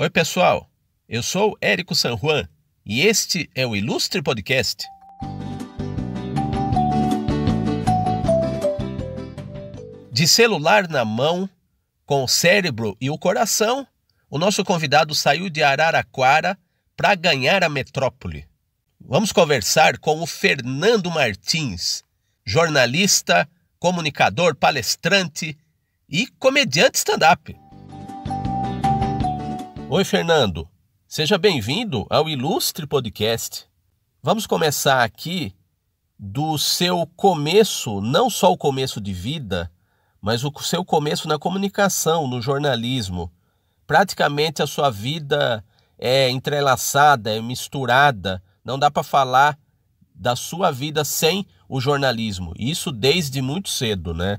Oi, pessoal. Eu sou Érico San Juan e este é o Ilustre Podcast. De celular na mão, com o cérebro e o coração, o nosso convidado saiu de Araraquara para ganhar a metrópole. Vamos conversar com o Fernando Martins, jornalista, comunicador, palestrante e comediante stand-up. Oi, Fernando. Seja bem-vindo ao Ilustre Podcast. Vamos começar aqui do seu começo, não só o começo de vida, mas o seu começo na comunicação, no jornalismo. Praticamente a sua vida é entrelaçada, é misturada. Não dá para falar da sua vida sem o jornalismo. Isso desde muito cedo, né?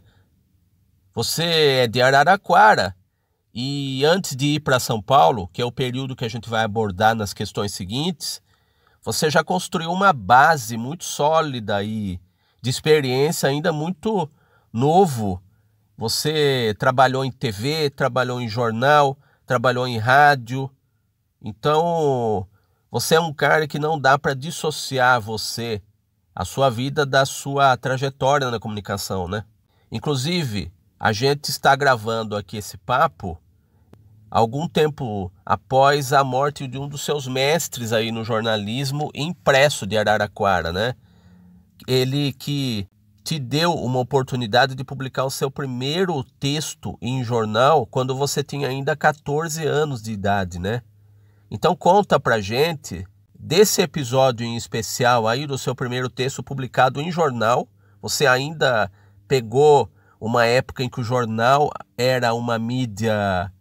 Você é de Araraquara, e antes de ir para São Paulo, que é o período que a gente vai abordar nas questões seguintes, você já construiu uma base muito sólida e de experiência ainda muito novo. Você trabalhou em TV, trabalhou em jornal, trabalhou em rádio. Então, você é um cara que não dá para dissociar você, a sua vida da sua trajetória na comunicação, né? Inclusive, a gente está gravando aqui esse papo algum tempo após a morte de um dos seus mestres aí no jornalismo impresso de Araraquara, né? Ele que te deu uma oportunidade de publicar o seu primeiro texto em jornal quando você tinha ainda 14 anos de idade, né? Então conta pra gente desse episódio em especial aí do seu primeiro texto publicado em jornal. Você ainda pegou uma época em que o jornal era uma mídia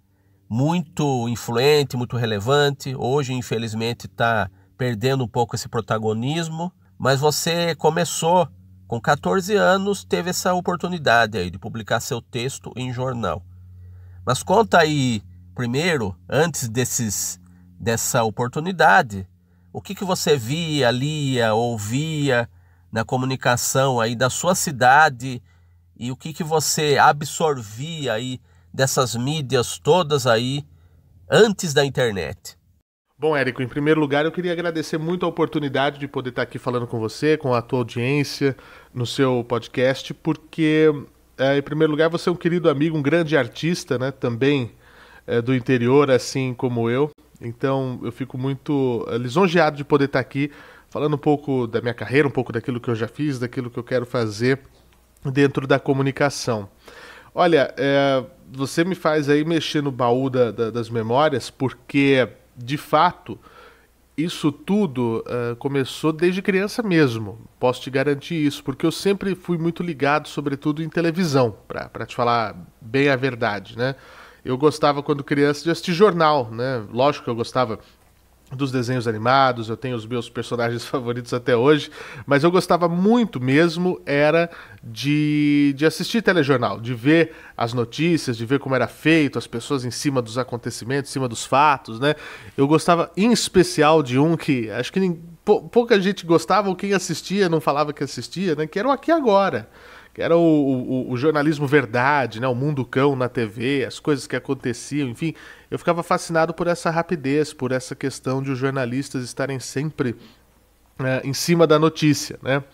muito influente, muito relevante. Hoje, infelizmente, está perdendo um pouco esse protagonismo. Mas você começou com 14 anos, teve essa oportunidade aí de publicar seu texto em jornal. Mas conta aí, primeiro, antes desses, dessa oportunidade, o que, que você via, lia, ouvia na comunicação aí da sua cidade e o que, que você absorvia aí dessas mídias todas aí antes da internet? Bom, Érico, em primeiro lugar eu queria agradecer muito a oportunidade de poder estar aqui falando com você, com a tua audiência, no seu podcast, porque, é, em primeiro lugar, você é um querido amigo, um grande artista, né, também é, do interior, assim como eu. Então eu fico muito eh, lisonjeado de poder estar aqui falando um pouco da minha carreira, um pouco daquilo que eu já fiz, daquilo que eu quero fazer dentro da comunicação. Olha, é, você me faz aí mexer no baú da, da, das memórias, porque de fato isso tudo uh, começou desde criança mesmo. Posso te garantir isso, porque eu sempre fui muito ligado, sobretudo em televisão, para te falar bem a verdade, né? Eu gostava quando criança de assistir jornal, né? Lógico que eu gostava dos desenhos animados, eu tenho os meus personagens favoritos até hoje, mas eu gostava muito mesmo era de, de assistir telejornal, de ver as notícias, de ver como era feito, as pessoas em cima dos acontecimentos, em cima dos fatos, né? Eu gostava em especial de um que acho que nem, pouca gente gostava ou quem assistia não falava que assistia, né? Que era o Aqui Agora que era o, o, o, jornalismo verdade, né? o mundo cão na TV, as coisas que aconteciam, enfim. Eu ficava fascinado por essa rapidez, por essa questão de os jornalistas estarem sempre é, em cima da notícia. Né?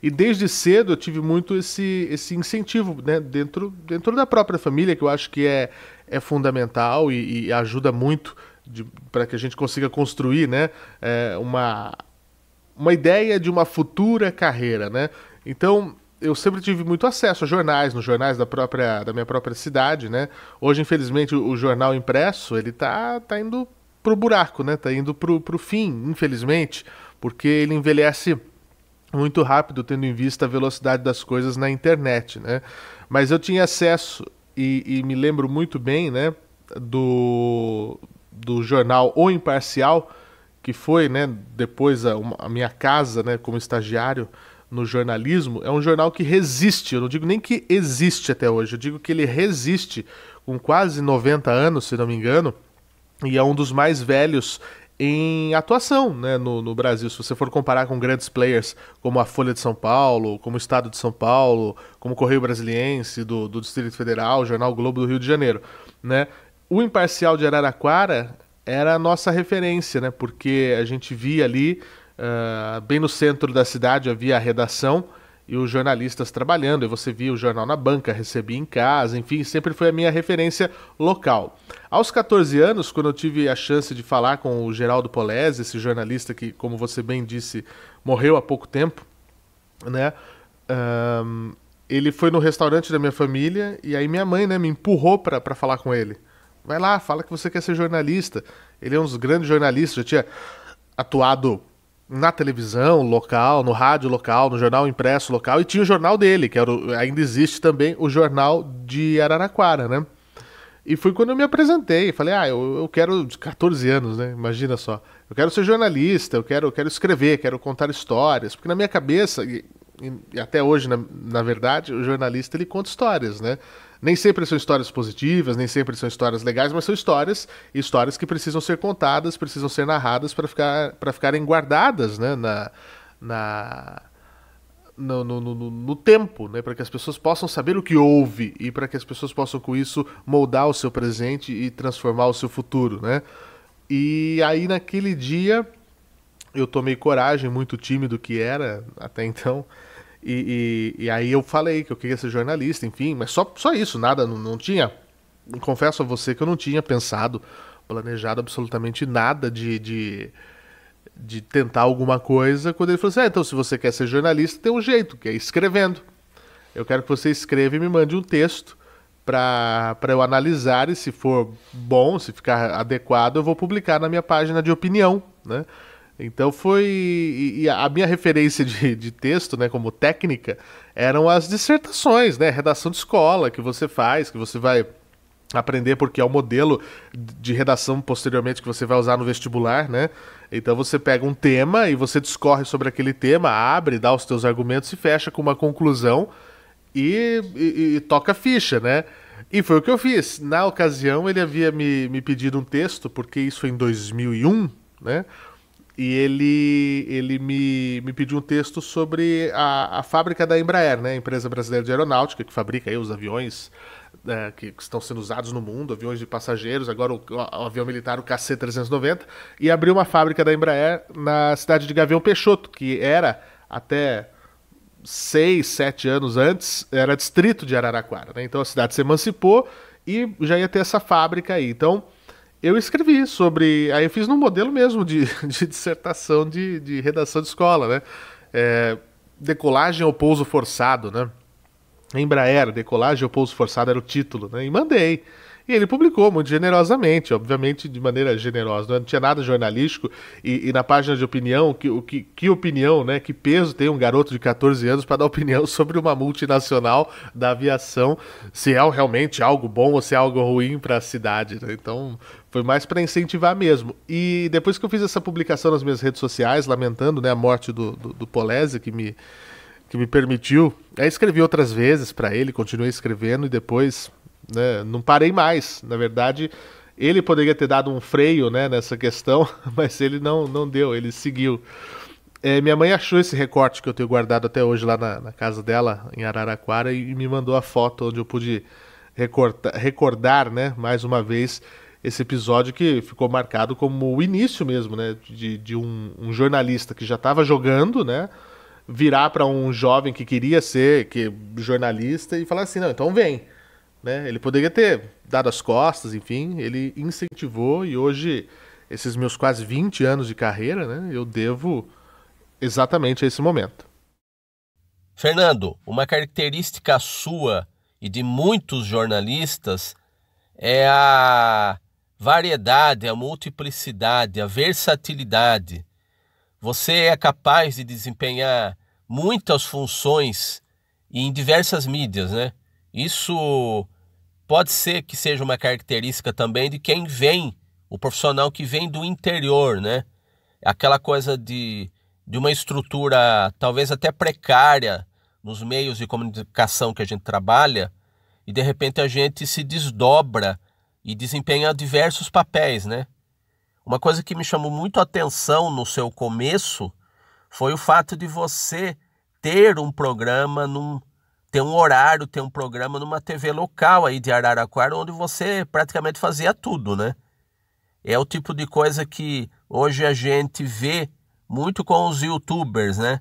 E desde cedo eu tive muito esse, esse incentivo né? dentro, dentro da própria família, que eu acho que é, é fundamental e, e ajuda muito para que a gente consiga construir né? É, uma, uma ideia de uma futura carreira. Né? Então, eu sempre tive muito acesso a jornais, nos jornais da própria da minha própria cidade, né? Hoje, infelizmente, o, jornal impresso, ele tá, tá indo pro buraco, né? Tá indo pro, pro fim, infelizmente, porque ele envelhece muito rápido, tendo em vista a velocidade das coisas na internet, né? Mas eu tinha acesso, e, e me lembro muito bem, né? Do, do jornal O Imparcial, que foi, né? Depois a, a minha casa, né? Como estagiário, no jornalismo, é um jornal que resiste. Eu não digo nem que existe até hoje, eu digo que ele resiste com quase 90 anos, se não me engano, e é um dos mais velhos em atuação né, no, no, Brasil. Se você for comparar com grandes players como a Folha de São Paulo, como o Estado de São Paulo, como o Correio Brasiliense do, do Distrito Federal, o Jornal Globo do Rio de Janeiro. Né? O Imparcial de Araraquara era a nossa referência, né, porque a gente via ali ah, bem no centro da cidade havia a redação e os jornalistas trabalhando, e você via o jornal na banca, recebia em casa, enfim, sempre foi a minha referência local. Aos 14 anos, quando eu tive a chance de falar com o Geraldo Polese, esse jornalista que, como você bem disse, morreu há pouco tempo, né? Um, ele foi no restaurante da minha família e aí minha mãe né, me empurrou para falar com ele. Vai lá, fala que você quer ser jornalista. Ele é um dos grandes jornalistas, já tinha atuado na televisão local, no rádio local, no jornal impresso local, e tinha o jornal dele, que o, ainda existe também, o Jornal de Araraquara, né? E foi quando eu me apresentei, falei, ah, eu, eu quero, 14 anos, né? Imagina só, eu quero ser jornalista, eu quero, eu quero escrever, quero contar histórias, porque na minha cabeça, e, e até hoje, na, na verdade, o jornalista ele conta histórias, né? Nem sempre são histórias positivas, nem sempre são histórias legais, mas são histórias, histórias que precisam ser contadas, precisam ser narradas para ficar, para ficarem guardadas né, na, na, no, no, no, no, tempo, né? para que as pessoas possam saber o que houve e para que as pessoas possam, com isso, moldar o seu presente e transformar o seu futuro. Né? E aí, naquele dia, eu tomei coragem, muito tímido que era até então, e, e, e, aí eu falei que eu queria ser jornalista, enfim, mas só, só isso, nada, não, não tinha. Confesso a você que eu não tinha pensado, planejado absolutamente nada de, de, de tentar alguma coisa. Quando ele falou assim: ah, então se você quer ser jornalista, tem um jeito, que é escrevendo. Eu quero que você escreva e me mande um texto para eu analisar e se for bom, se ficar adequado, eu vou publicar na minha página de opinião, né? Então foi. E a minha referência de, de, texto, né, como técnica, eram as dissertações, né? Redação de escola que você faz, que você vai aprender porque é o modelo de redação posteriormente que você vai usar no vestibular, né? Então você pega um tema e você discorre sobre aquele tema, abre, dá os teus argumentos e fecha com uma conclusão e, e, e toca ficha, né? E foi o que eu fiz. Na ocasião ele havia me, me pedido um texto, porque isso foi em 2001, né? e ele, ele me, me pediu um texto sobre a, a fábrica da Embraer, né? a empresa brasileira de aeronáutica, que fabrica aí os aviões é, que, que, estão sendo usados no mundo, aviões de passageiros, agora o, o, avião militar, o KC-390, e abriu uma fábrica da Embraer na cidade de Gavião Peixoto, que era até seis, sete anos antes, era distrito de Araraquara. Né? Então a cidade se emancipou e já ia ter essa fábrica aí. Então eu escrevi sobre. Aí eu fiz num modelo mesmo de, de dissertação de, de redação de escola, né? É, decolagem ou pouso forçado, né? Embraer, decolagem ou pouso forçado era o título, né? E mandei. E ele publicou muito generosamente, obviamente de maneira generosa, não tinha nada jornalístico. E, e na página de opinião, que, que, que opinião, né? Que peso tem um garoto de 14 anos para dar opinião sobre uma multinacional da aviação, se é realmente algo bom ou se é algo ruim para a cidade. Né? Então, foi mais para incentivar mesmo. E depois que eu fiz essa publicação nas minhas redes sociais, lamentando né, a morte do, do, do Polese, que me, que me permitiu, aí escrevi outras vezes para ele, continuei escrevendo e depois né? Não parei mais. Na verdade, ele poderia ter dado um freio né, nessa questão, mas ele não, não deu, ele seguiu. É, minha mãe achou esse recorte que eu tenho guardado até hoje lá na, na casa dela, em Araraquara, e, me mandou a foto onde eu pude recorta, recordar né, mais uma vez esse episódio que ficou marcado como o início mesmo né, de, de um, um jornalista que já estava jogando, né? Virar para um jovem que queria ser que jornalista e falar assim: não, então vem. Né? Ele poderia ter dado as costas, enfim, ele incentivou e hoje, esses meus quase 20 anos de carreira, né, eu devo exatamente a esse momento. Fernando, uma característica sua e de muitos jornalistas é a variedade, a multiplicidade, a versatilidade. Você é capaz de desempenhar muitas funções em diversas mídias, né? Isso Pode ser que seja uma característica também de quem vem, o profissional que vem do interior, né? Aquela coisa de, de uma estrutura talvez até precária nos meios de comunicação que a gente trabalha e de repente a gente se desdobra e desempenha diversos papéis, né? Uma coisa que me chamou muito a atenção no seu começo foi o fato de você ter um programa num, ter um horário, ter um programa numa TV local aí de Araraquara, onde você praticamente fazia tudo, né? É o tipo de coisa que hoje a gente vê muito com os youtubers, né?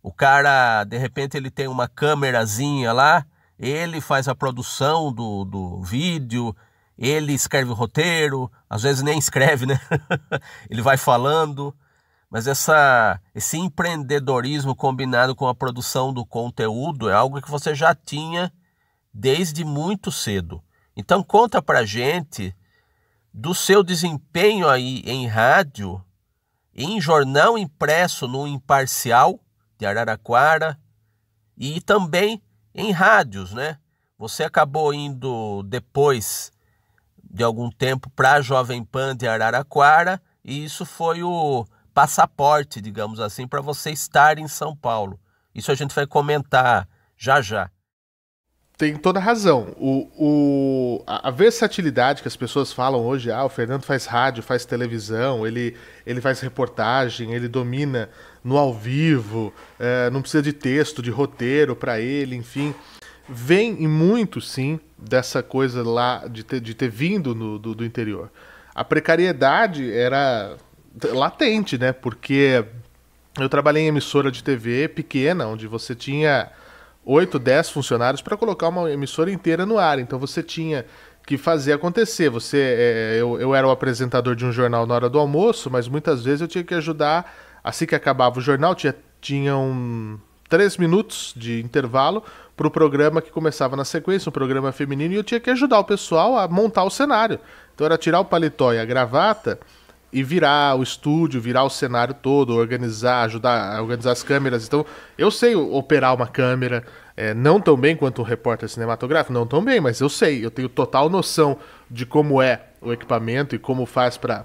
O cara, de repente, ele tem uma câmerazinha lá, ele faz a produção do, do vídeo, ele escreve o roteiro, às vezes nem escreve, né? ele vai falando. Mas essa, esse empreendedorismo combinado com a produção do conteúdo é algo que você já tinha desde muito cedo. Então conta pra gente do seu desempenho aí em rádio, em jornal impresso no Imparcial de Araraquara e também em rádios, né? Você acabou indo depois de algum tempo para a Jovem Pan de Araraquara e isso foi o passaporte, digamos assim, para você estar em São Paulo. Isso a gente vai comentar já já. Tem toda razão. O, o, a versatilidade que as pessoas falam hoje, ah, o Fernando faz rádio, faz televisão, ele, ele faz reportagem, ele domina no ao vivo, é, não precisa de texto, de roteiro para ele, enfim. Vem e muito, sim, dessa coisa lá de ter, de ter vindo no, do, do interior. A precariedade era latente, né? Porque eu trabalhei em emissora de TV pequena, onde você tinha 8, 10 funcionários para colocar uma emissora inteira no ar. Então você tinha que fazer acontecer. Você, é, é, eu, eu era o apresentador de um jornal na hora do almoço, mas muitas vezes eu tinha que ajudar. Assim que acabava o jornal, tinha, tinha um, três minutos de intervalo para o programa que começava na sequência, um programa feminino, e eu tinha que ajudar o pessoal a montar o cenário. Então era tirar o paletó e a gravata e virar o estúdio, virar o cenário todo, organizar, ajudar a organizar as câmeras. Então, eu sei operar uma câmera, é, não tão bem quanto um repórter cinematográfico, não tão bem, mas eu sei, eu tenho total noção de como é o equipamento e como faz para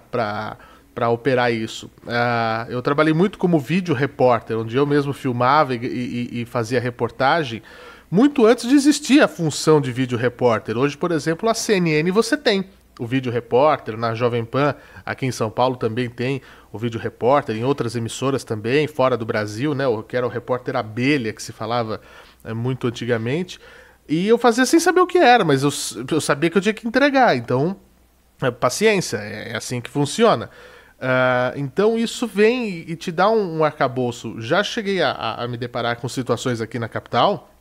para operar isso. Uh, eu trabalhei muito como vídeo repórter, onde eu mesmo filmava e, e, e, fazia reportagem, muito antes de existir a função de vídeo repórter. Hoje, por exemplo, a CNN você tem o Vídeo Repórter, na Jovem Pan, aqui em São Paulo também tem o Vídeo Repórter, em outras emissoras também, fora do Brasil, né? O que era o repórter abelha que se falava é, muito antigamente. E eu fazia sem saber o que era, mas eu, eu sabia que eu tinha que entregar. Então, é, paciência, é, é, assim que funciona. Uh, então isso vem e te dá um, um arcabouço. Já cheguei a, a, a me deparar com situações aqui na capital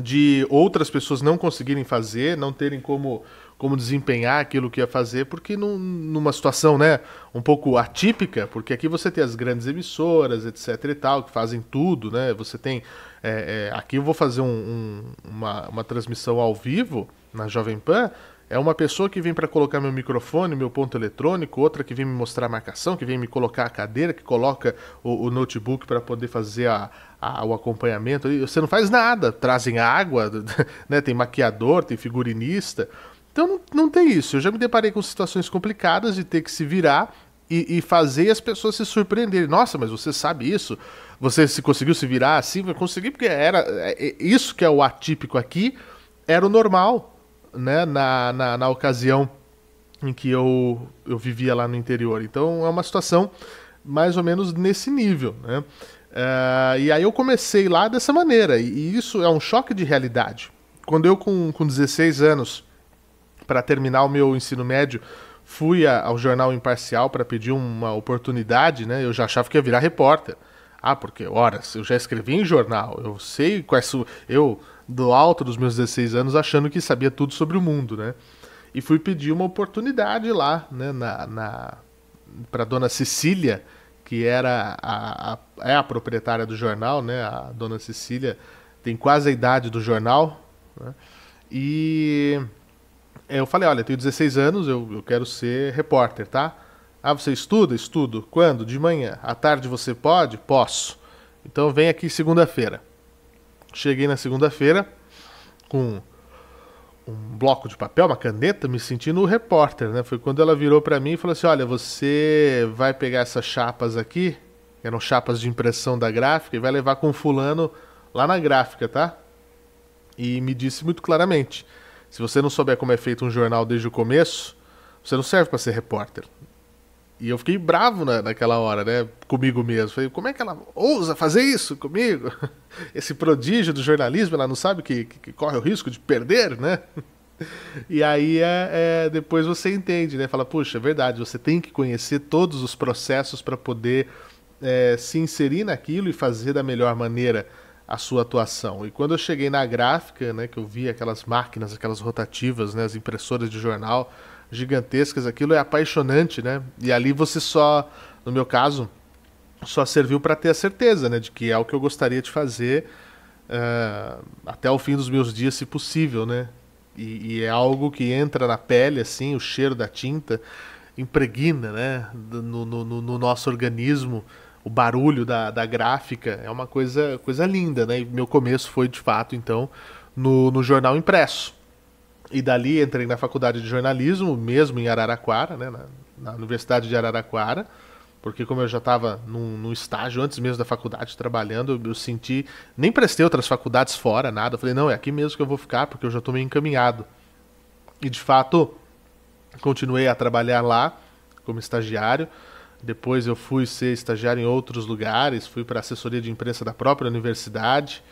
de outras pessoas não conseguirem fazer, não terem como, como desempenhar aquilo que ia fazer, porque num, numa situação né, um pouco atípica, porque aqui você tem as grandes emissoras, etc e tal, que fazem tudo, né? Você tem. É, é, aqui eu vou fazer um, um, uma, uma transmissão ao vivo na Jovem Pan. É uma pessoa que vem para colocar meu microfone, meu ponto eletrônico, outra que vem me mostrar a marcação, que vem me colocar a cadeira, que coloca o, o notebook para poder fazer a, a, o acompanhamento, você não faz nada. Trazem água, né? tem maquiador, tem figurinista. Então não, não tem isso. Eu já me deparei com situações complicadas de ter que se virar e, e, fazer as pessoas se surpreenderem. Nossa, mas você sabe isso? Você se conseguiu se virar assim? Eu consegui porque era é, é isso que é o atípico aqui, era o normal, né? Na, na, na, ocasião em que eu, eu vivia lá no interior. Então é uma situação mais ou menos nesse nível, né? Uh, e aí eu comecei lá dessa maneira, e isso é um choque de realidade. Quando eu, com, com 16 anos, para terminar o meu ensino médio, fui a, ao jornal Imparcial para pedir uma oportunidade, né? Eu já achava que ia virar repórter. Ah, porque, ora, eu já escrevi em jornal, eu sei quais. Eu, do alto dos meus 16 anos, achando que sabia tudo sobre o mundo, né? E fui pedir uma oportunidade lá, né, na, na para dona Cecília, que era a, a, é a proprietária do jornal, né? A dona Cecília tem quase a idade do jornal. Né? E eu falei, olha, tenho 16 anos, eu, eu quero ser repórter, tá? Ah, você estuda? Estudo. Quando? De manhã. À tarde você pode? Posso. Então vem aqui segunda-feira. Cheguei na segunda-feira com um bloco de papel, uma caneta, me sentindo um repórter, né? Foi quando ela virou para mim e falou assim: "Olha, você vai pegar essas chapas aqui, eram chapas de impressão da gráfica, e vai levar com fulano lá na gráfica, tá?" E me disse muito claramente: "Se você não souber como é feito um jornal desde o começo, você não serve para ser repórter. E eu fiquei bravo na, naquela hora, né? Comigo mesmo. Falei, como é que ela ousa fazer isso comigo? Esse prodígio do jornalismo, ela não sabe que, que, que corre o risco de perder, né? E aí é, é, depois você entende, né? Fala, puxa, é verdade, você tem que conhecer todos os processos para poder é, se inserir naquilo e fazer da melhor maneira a sua atuação. E quando eu cheguei na gráfica, né, que eu vi aquelas máquinas, aquelas rotativas, né, as impressoras de jornal, gigantescas, aquilo é apaixonante, né? E ali você só, no meu caso, só serviu para ter a certeza, né, de que é o que eu gostaria de fazer uh, até o fim dos meus dias, se possível, né? E, e, é algo que entra na pele, assim, o cheiro da tinta impregna, né, no, no, no nosso organismo, o barulho da, da gráfica é uma coisa, coisa linda, né? E meu começo foi de fato, então, no, no jornal impresso. E dali entrei na faculdade de jornalismo, mesmo em Araraquara, né, na, na Universidade de Araraquara, porque como eu já estava num, estágio antes mesmo da faculdade trabalhando, eu senti, nem prestei outras faculdades fora, nada. Eu falei, não, é aqui mesmo que eu vou ficar, porque eu já estou meio encaminhado. E de fato, continuei a trabalhar lá como estagiário. Depois eu fui ser estagiário em outros lugares, fui para a assessoria de imprensa da própria universidade.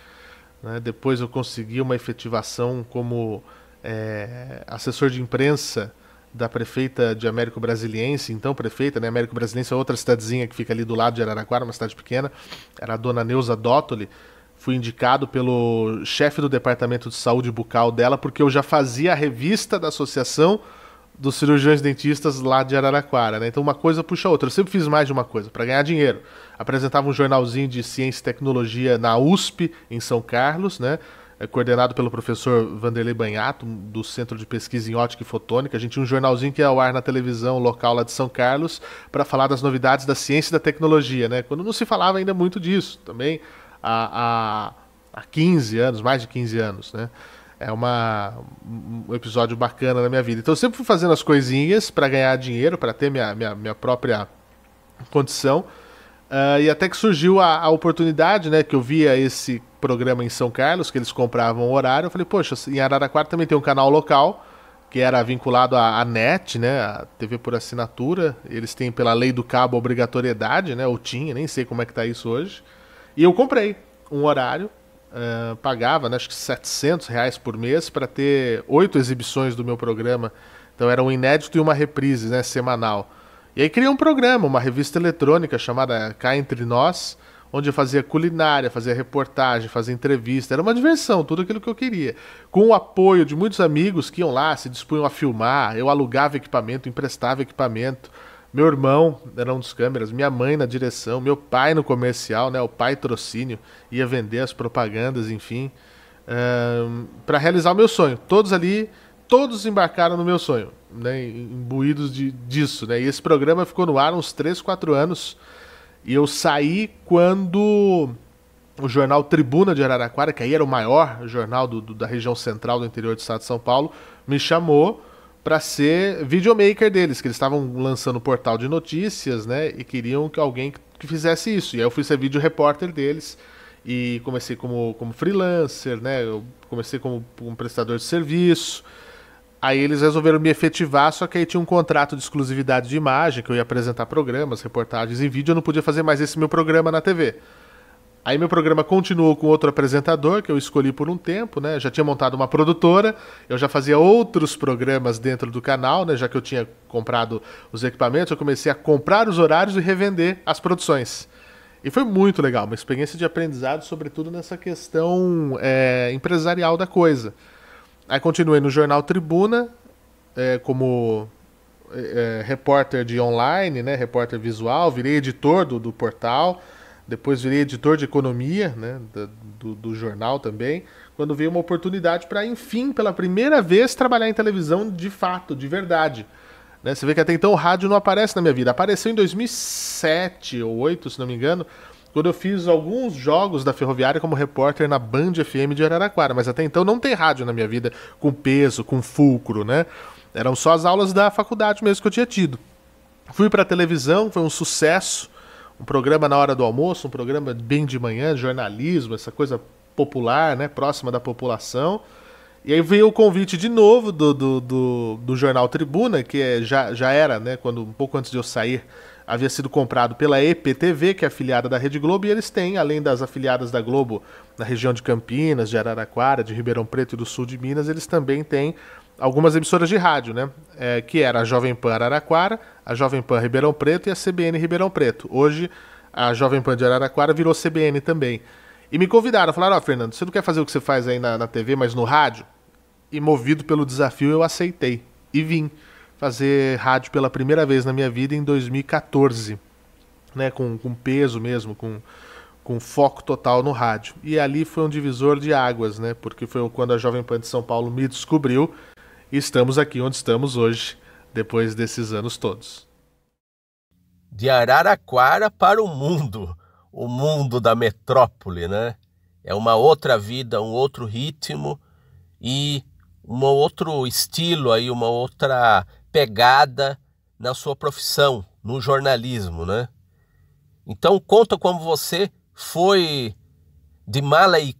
Né? Depois eu consegui uma efetivação como é, assessor de imprensa da prefeita de Américo Brasiliense, então prefeita, né? Américo Brasiliense é outra cidadezinha que fica ali do lado de Araraquara, uma cidade pequena, era a dona Neuza Dottoli. Fui indicado pelo chefe do departamento de saúde bucal dela, porque eu já fazia a revista da associação dos cirurgiões dentistas lá de Araraquara, né? Então uma coisa puxa a outra. Eu sempre fiz mais de uma coisa para ganhar dinheiro. Apresentava um jornalzinho de ciência e tecnologia na USP em São Carlos, né? É coordenado pelo professor Vanderlei Banhato, do Centro de Pesquisa em Ótica e Fotônica. A gente tinha um jornalzinho que ia ao ar na televisão local lá de São Carlos para falar das novidades da ciência e da tecnologia, né? Quando não se falava ainda muito disso também há, há, há 15 anos, mais de 15 anos, né? É uma, um episódio bacana na minha vida. Então eu sempre fui fazendo as coisinhas para ganhar dinheiro, para ter minha, minha, minha própria condição Uh, e até que surgiu a, a, oportunidade, né, que eu via esse programa em São Carlos, que eles compravam o horário. Eu falei, poxa, em Araraquara também tem um canal local, que era vinculado à, à NET, né, a TV por assinatura. Eles têm pela lei do cabo obrigatoriedade, né, ou tinha, nem sei como é que tá isso hoje. E eu comprei um horário, uh, pagava, né, acho que 700 reais por mês para ter oito exibições do meu programa. Então era um inédito e uma reprise, né, semanal. E aí criei um programa, uma revista eletrônica chamada Cá Entre Nós, onde eu fazia culinária, fazia reportagem, fazia entrevista. Era uma diversão, tudo aquilo que eu queria. Com o apoio de muitos amigos que iam lá, se dispunham a filmar, eu alugava equipamento, emprestava equipamento. Meu irmão era um dos câmeras, minha mãe na direção, meu pai no comercial, né? O pai trocínio ia vender as propagandas, enfim, um, eh, para realizar o meu sonho. Todos ali todos embarcaram no meu sonho, né, imbuídos de, disso. Né? E esse programa ficou no ar uns 3, 4 anos. E eu saí quando o jornal Tribuna de Araraquara, que aí era o maior jornal do, do, da região central do interior do estado de São Paulo, me chamou para ser videomaker deles, que eles estavam lançando o um portal de notícias, né? E queriam que alguém que fizesse isso. E aí eu fui ser vídeo repórter deles e comecei como, como freelancer, né? Eu comecei como, como prestador de serviço. Aí eles resolveram me efetivar, só que aí tinha um contrato de exclusividade de imagem, que eu ia apresentar programas, reportagens e vídeo, eu não podia fazer mais esse meu programa na TV. Aí meu programa continuou com outro apresentador, que eu escolhi por um tempo, né? já tinha montado uma produtora, eu já fazia outros programas dentro do canal, né? Já que eu tinha comprado os equipamentos, eu comecei a comprar os horários e revender as produções. E foi muito legal, uma experiência de aprendizado, sobretudo nessa questão é, empresarial da coisa. Aí continuei no jornal Tribuna, é, como é, é, repórter de online, né, repórter visual, virei editor do, do portal, depois virei editor de economia né, do, do jornal também, quando veio uma oportunidade para, enfim, pela primeira vez, trabalhar em televisão de fato, de verdade. Né? Você vê que até então o rádio não aparece na minha vida. Apareceu em 2007 ou 2008, se não me engano, quando eu fiz alguns jogos da Ferroviária como repórter na Band FM de Araraquara, mas até então não tem rádio na minha vida com peso, com fulcro, né? Eram só as aulas da faculdade mesmo que eu tinha tido. Fui para televisão, foi um sucesso, um programa na hora do almoço, um programa bem de manhã, jornalismo, essa coisa popular, né, próxima da população. E aí veio o convite de novo do, do, do, do jornal Tribuna, que é, já, já era, né, quando um pouco antes de eu sair havia sido comprado pela EPTV, que é afiliada da Rede Globo, e eles têm, além das afiliadas da Globo na região de Campinas, de Araraquara, de Ribeirão Preto e do sul de Minas, eles também têm algumas emissoras de rádio, né? É, que era a Jovem Pan Araraquara, a Jovem Pan Ribeirão Preto e a CBN Ribeirão Preto. Hoje, a Jovem Pan de Araraquara virou CBN também. E me convidaram, falaram: Ó, oh, Fernando, você não quer fazer o que você faz aí na, na TV, mas no rádio? E movido pelo desafio, eu aceitei e vim fazer rádio pela primeira vez na minha vida em 2014, né, com, com peso mesmo, com, com foco total no rádio. E ali foi um divisor de águas, né, porque foi quando a Jovem Pan de São Paulo me descobriu e estamos aqui onde estamos hoje, depois desses anos todos. De Araraquara para o mundo, o mundo da metrópole, né? É uma outra vida, um outro ritmo e um outro estilo aí, uma outra pegada na sua profissão, no jornalismo, né? Então conta como você foi de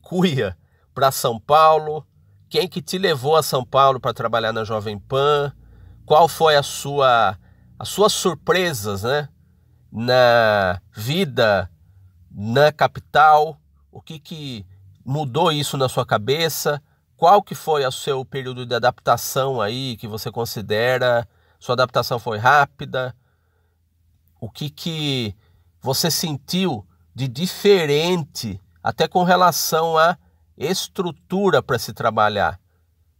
Cuia para São Paulo, quem que te levou a São Paulo para trabalhar na Jovem Pan, qual foi a sua as suas surpresas, né? Na vida na capital, o que que mudou isso na sua cabeça? qual que foi o seu período de adaptação aí que você considera? Sua adaptação foi rápida? O que que você sentiu de diferente, até com relação à estrutura para se trabalhar?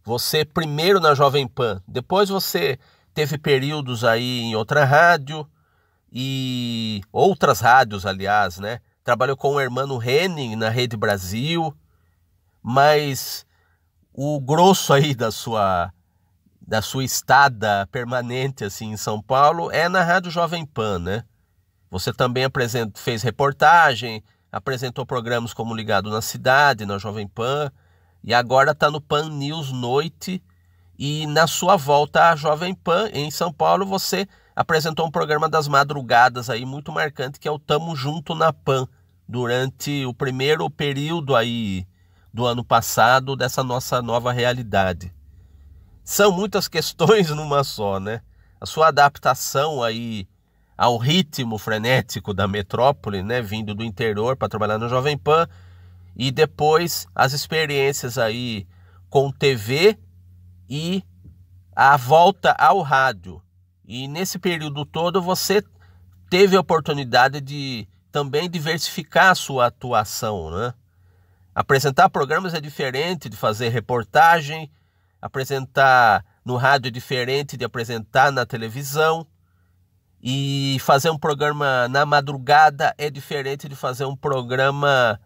Você primeiro na Jovem Pan, depois você teve períodos aí em outra rádio e outras rádios, aliás, né? Trabalhou com o irmão Henning na Rede Brasil, mas o grosso aí da sua da sua estada permanente assim em São Paulo é na Rádio Jovem Pan, né? Você também fez reportagem, apresentou programas como Ligado na Cidade, na Jovem Pan, e agora está no Pan News Noite. E na sua volta à Jovem Pan em São Paulo, você apresentou um programa das madrugadas aí muito marcante que é o Tamo Junto na Pan, durante o primeiro período aí do ano passado, dessa nossa nova realidade. São muitas questões numa só, né? A sua adaptação aí ao ritmo frenético da metrópole, né, vindo do interior para trabalhar no Jovem Pan, e depois as experiências aí com TV e a volta ao rádio. E nesse período todo você teve a oportunidade de também diversificar a sua atuação, né? Apresentar programas é diferente de fazer reportagem, apresentar no rádio é diferente de apresentar na televisão. E fazer um programa na madrugada é diferente de fazer um programa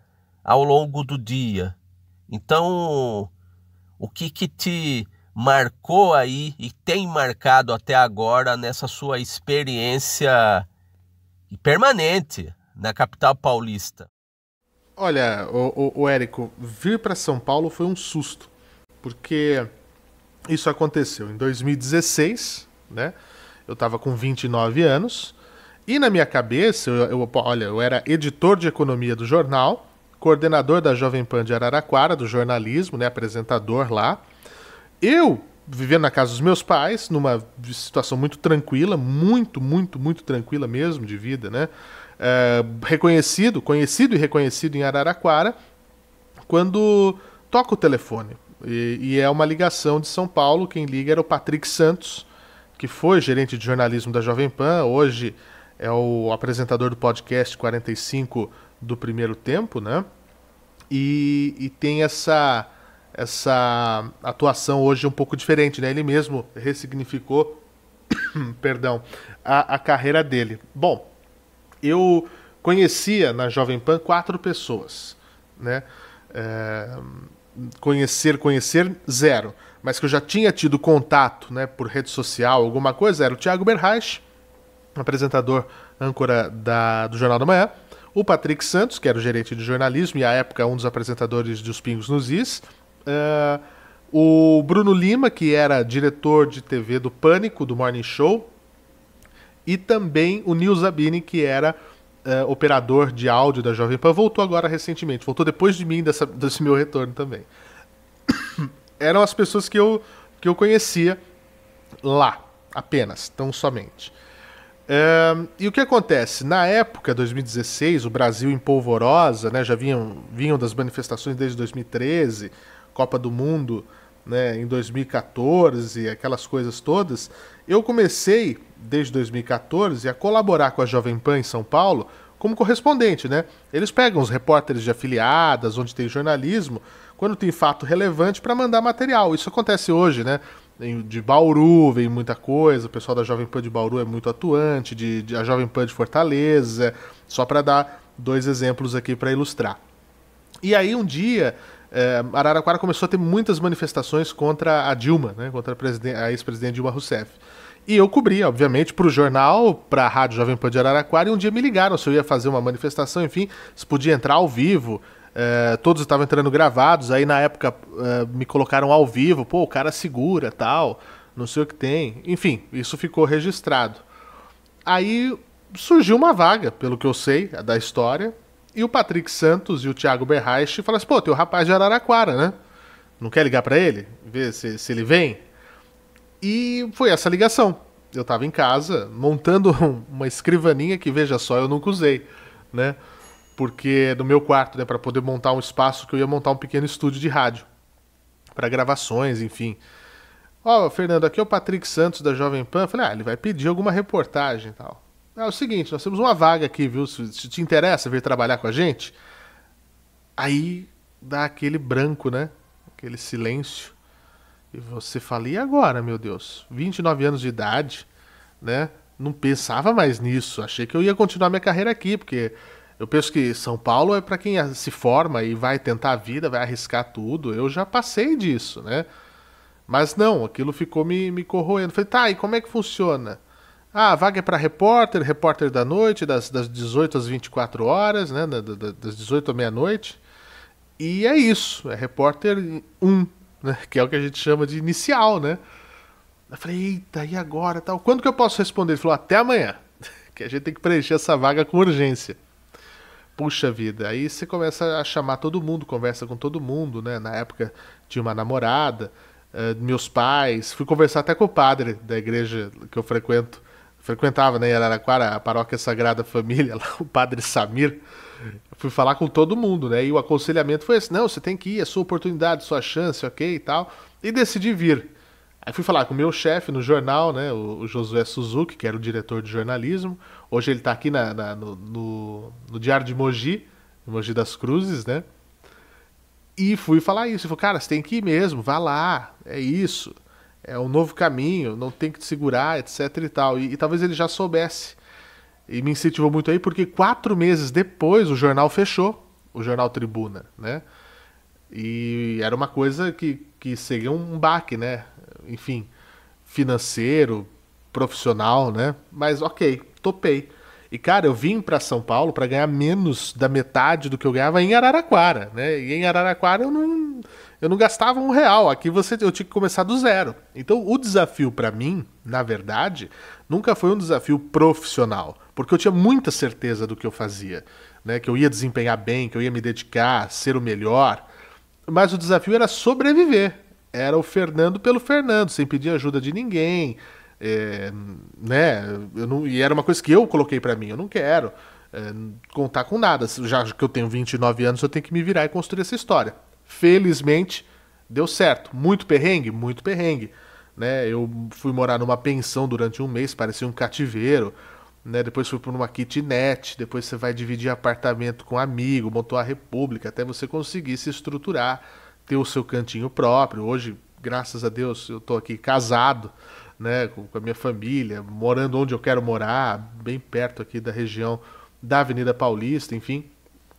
ao longo do dia. Então, o que que te marcou aí e tem marcado até agora nessa sua experiência permanente na capital paulista? Olha, o, o, o Érico, vir para São Paulo foi um susto, porque isso aconteceu em 2016, né? Eu estava com 29 anos e na minha cabeça, eu, eu, olha, eu era editor de economia do jornal, coordenador da Jovem Pan de Araraquara, do jornalismo, né? Apresentador lá. Eu vivendo na casa dos meus pais, numa situação muito tranquila, muito, muito, muito tranquila mesmo de vida, né? é, reconhecido, conhecido e reconhecido em Araraquara, quando toca o telefone. E, e, é uma ligação de São Paulo, quem liga era o Patrick Santos, que foi gerente de jornalismo da Jovem Pan, hoje é o apresentador do podcast 45 do primeiro tempo, né? E, e tem essa essa atuação hoje um pouco diferente, né? Ele mesmo ressignificou, perdão, a, a carreira dele. Bom, eu conhecia na Jovem Pan quatro pessoas, né? É, conhecer, conhecer, zero. Mas que eu já tinha tido contato, né, por rede social, alguma coisa, era o Thiago Berraich, apresentador, âncora da, do Jornal da Manhã, o Patrick Santos, que era o gerente de jornalismo e à época um dos apresentadores dos Pingos nos Is, é, o Bruno Lima, que era diretor de TV do Pânico, do Morning Show, e também o Nil Zabini, que era uh, operador de áudio da Jovem Pan, voltou agora recentemente. Voltou depois de mim, dessa, desse meu retorno também. Eram as pessoas que eu, que eu conhecia lá, apenas, tão somente. Um, é, e o que acontece? Na época, 2016, o Brasil em polvorosa, né, já vinham, vinham das manifestações desde 2013, Copa do Mundo né, em 2014, aquelas coisas todas, eu comecei desde 2014, a colaborar com a Jovem Pan em São Paulo como correspondente, né? Eles pegam os repórteres de afiliadas, onde tem jornalismo, quando tem fato relevante, para mandar material. Isso acontece hoje, né? De Bauru vem muita coisa, o pessoal da Jovem Pan de Bauru é muito atuante, de, de a Jovem Pan de Fortaleza, é só para dar dois exemplos aqui para ilustrar. E aí um dia é, Araraquara começou a ter muitas manifestações contra a Dilma, né, contra a, a ex-presidente Dilma Rousseff. E eu cobri, obviamente, para o jornal, para a Rádio Jovem Pan de Araraquara, e um dia me ligaram se eu ia fazer uma manifestação, enfim, se podia entrar ao vivo. É, todos estavam entrando gravados, aí na época é, me colocaram ao vivo, pô, o cara segura tal, não sei o que tem. Enfim, isso ficou registrado. Aí surgiu uma vaga, pelo que eu sei, da história, e o Patrick Santos e o Thiago Berraich falaram assim, pô, tem o rapaz de Araraquara, né? Não quer ligar para ele? Ver se, se ele vem? E foi essa ligação. Eu estava em casa montando uma escrivaninha que, veja só, eu nunca usei, né? Porque no é meu quarto, né, para poder montar um espaço que eu ia montar um pequeno estúdio de rádio para gravações, enfim. Ó, oh, Fernando, aqui é o Patrick Santos da Jovem Pan. falei, ah, ele vai pedir alguma reportagem e tal. É o seguinte, nós temos uma vaga aqui, viu? Se te interessa vir trabalhar com a gente, aí dá aquele branco, né? Aquele silêncio. E você fala, e agora, meu Deus? 29 anos de idade, né? Não pensava mais nisso. Achei que eu ia continuar minha carreira aqui, porque eu penso que São Paulo é para quem se forma e vai tentar a vida, vai arriscar tudo. Eu já passei disso, né? Mas não, aquilo ficou me, me corroendo. Falei, tá, e como é que funciona? Ah, a vaga é para repórter, repórter da noite, das, das 18 às 24 horas, né? Das 18 à meia-noite. E é isso, é repórter 1 né? Que é o que a gente chama de inicial, né? Eu falei, eita, e agora? Tal. Quando que eu posso responder? Ele falou, até amanhã. Que a gente tem que preencher essa vaga com urgência. Puxa vida, aí você começa a chamar todo mundo, conversa com todo mundo, né? Na época tinha uma namorada, uh, meus pais. Fui conversar até com o padre da igreja que eu frequento. Frequentava, né, em Araraquara, a paróquia Sagrada Família, lá, o padre Samir fui falar com todo mundo, né? E o aconselhamento foi esse: não, você tem que ir, é sua oportunidade, sua chance, ok e tal. E decidi vir. Aí fui falar com o meu chefe no jornal, né? O, o Josué Suzuki, que era o diretor de jornalismo. Hoje ele está aqui na, na no, no, no, Diário de Mogi, Mogi das Cruzes, né? E fui falar isso. Ele falou: cara, você tem que ir mesmo, vá lá, é isso. É um novo caminho, não tem que te segurar, etc e tal. E, e talvez ele já soubesse e me incentivou muito aí porque quatro meses depois o jornal fechou, o jornal Tribuna, né? E era uma coisa que, que seria um baque, né? Enfim, financeiro, profissional, né? Mas ok, topei. E cara, eu vim para São Paulo para ganhar menos da metade do que eu ganhava em Araraquara, né? E em Araraquara eu não, eu não gastava um real. Aqui você, eu tinha que começar do zero. Então o desafio para mim, na verdade, nunca foi um desafio profissional porque eu tinha muita certeza do que eu fazia, né? Que eu ia desempenhar bem, que eu ia me dedicar, ser o melhor. Mas o desafio era sobreviver. Era o Fernando pelo Fernando, sem pedir ajuda de ninguém, é, né? Não, e era uma coisa que eu coloquei para mim. Eu não quero é, contar com nada. Já que eu tenho 29 anos, eu tenho que me virar e construir essa história. Felizmente, deu certo. Muito perrengue? Muito perrengue. Né? Eu fui morar numa pensão durante um mês, parecia um cativeiro né? Depois foi para uma kitnet, depois você vai dividir apartamento com um amigo, montou a república, até você conseguir se estruturar, ter o seu cantinho próprio. Hoje, graças a Deus, eu estou aqui casado, né, com, com a minha família, morando onde eu quero morar, bem perto aqui da região da Avenida Paulista, enfim.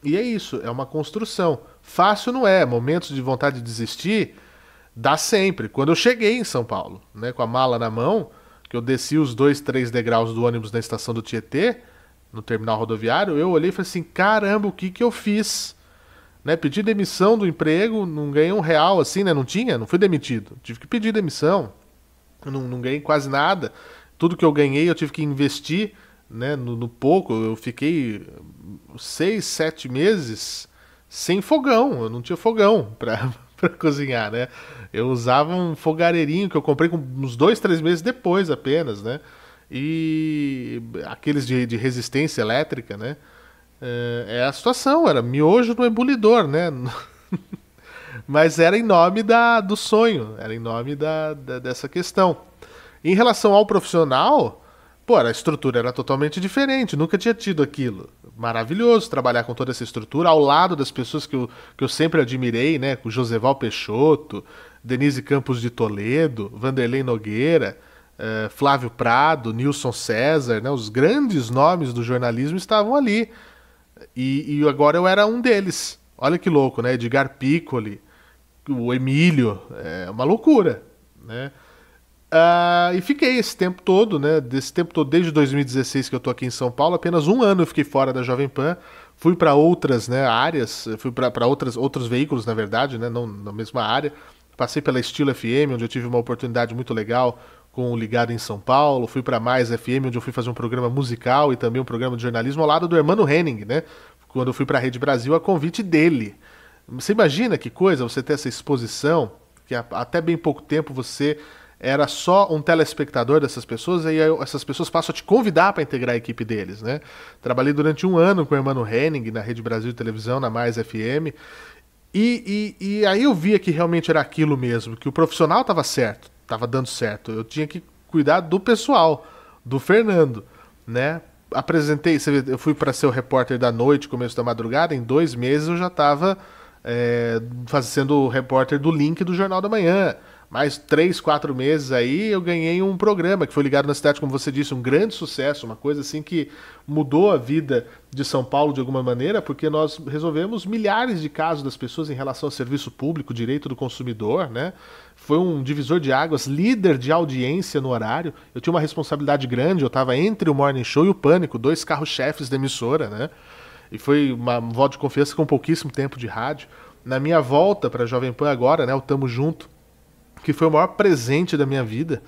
E é isso, é uma construção. Fácil não é, momentos de vontade de desistir dá sempre. Quando eu cheguei em São Paulo, né, com a mala na mão, que eu desci os dois, três degraus do ônibus na estação do Tietê, no terminal rodoviário, eu olhei e falei assim, caramba, o que que eu fiz? Né, pedi demissão do emprego, não ganhei um real assim, né? Não tinha, não fui demitido. Tive que pedir demissão. Não, não ganhei quase nada. Tudo que eu ganhei eu tive que investir né, no, no pouco. Eu fiquei seis, sete meses sem fogão. Eu não tinha fogão para para cozinhar, né? Eu usava um fogareirinho que eu comprei com uns dois, três meses depois apenas, né? E aqueles de, de resistência elétrica, né? É, é a situação, era miojo no ebulidor, né? Mas era em nome da, do sonho, era em nome da, da dessa questão. Em relação ao profissional, Pô, a estrutura era totalmente diferente, nunca tinha tido aquilo. Maravilhoso trabalhar com toda essa estrutura, ao lado das pessoas que eu, que eu sempre admirei, né? Com Joseval Peixoto, Denise Campos de Toledo, Vanderlei Nogueira, eh, Flávio Prado, Nilson César, né? Os grandes nomes do jornalismo estavam ali. E, e agora eu era um deles. Olha que louco, né? Edgar Piccoli, o Emílio, é uma loucura, né? Uh, e fiquei esse tempo todo, né? Desse tempo todo, desde 2016 que eu tô aqui em São Paulo, apenas um ano eu fiquei fora da Jovem Pan. Fui para outras né, áreas, fui para outros veículos, na verdade, né, não na mesma área. Passei pela Estilo FM, onde eu tive uma oportunidade muito legal com o Ligado em São Paulo. Fui para Mais FM, onde eu fui fazer um programa musical e também um programa de jornalismo ao lado do Hermano Henning, né? Quando eu fui para a Rede Brasil, a convite dele. Você imagina que coisa você ter essa exposição, que até bem pouco tempo você era só um telespectador dessas pessoas, e aí essas pessoas passam a te convidar para integrar a equipe deles, né? Trabalhei durante um ano com o Hermano Henning na Rede Brasil Televisão, na Mais FM, e, e, e aí eu via que realmente era aquilo mesmo, que o profissional estava certo, estava dando certo. Eu tinha que cuidar do pessoal, do Fernando, né? Apresentei, eu fui para ser o repórter da noite, começo da madrugada, em dois meses eu já estava é, eh, sendo repórter do link do Jornal da Manhã mais três, quatro meses aí, eu ganhei um programa que foi ligado na cidade, como você disse, um grande sucesso, uma coisa assim que mudou a vida de São Paulo de alguma maneira, porque nós resolvemos milhares de casos das pessoas em relação ao serviço público, direito do consumidor, né? Foi um divisor de águas, líder de audiência no horário. Eu tinha uma responsabilidade grande, eu estava entre o Morning Show e o Pânico, dois carros-chefes da emissora, né? E foi uma voz de confiança com pouquíssimo tempo de rádio. Na minha volta para Jovem Pan agora, né, o Tamo Junto, que foi o maior presente da minha vida,